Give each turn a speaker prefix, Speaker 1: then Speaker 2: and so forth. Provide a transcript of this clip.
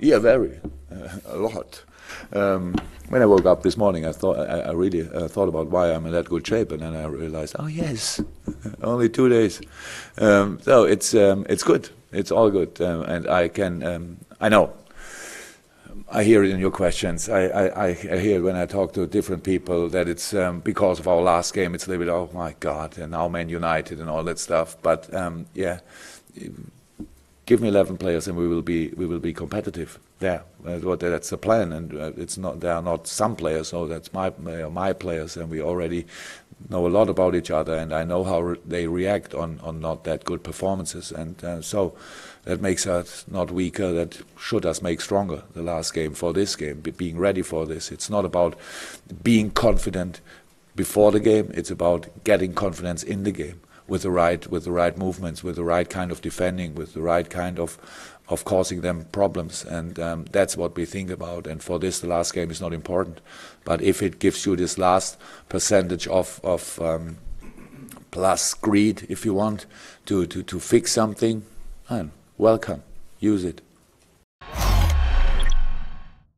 Speaker 1: Yeah, very, uh, a lot. Um, when I woke up this morning, I thought I, I really uh, thought about why I'm in that good shape, and then I realized, oh yes, only two days. Um, so it's um, it's good. It's all good, um, and I can um, I know. I hear it in your questions. I, I, I, hear it when I talk to different people that it's um, because of our last game. It's a little bit, oh my God, and now Man United and all that stuff. But yeah, give me 11 players and we will be we will be competitive there that's the plan and uh, it's not there are not some players so that's my my players and we already know a lot about each other and I know how re they react on on not that good performances and uh, so that makes us not weaker that should us make stronger the last game for this game be being ready for this it's not about being confident before the game it's about getting confidence in the game with the right with the right movements, with the right kind of defending, with the right kind of of causing them problems. And um, that's what we think about. And for this, the last game is not important. But if it gives you this last percentage of of um, plus greed, if you want to to to fix something, man, welcome, use it.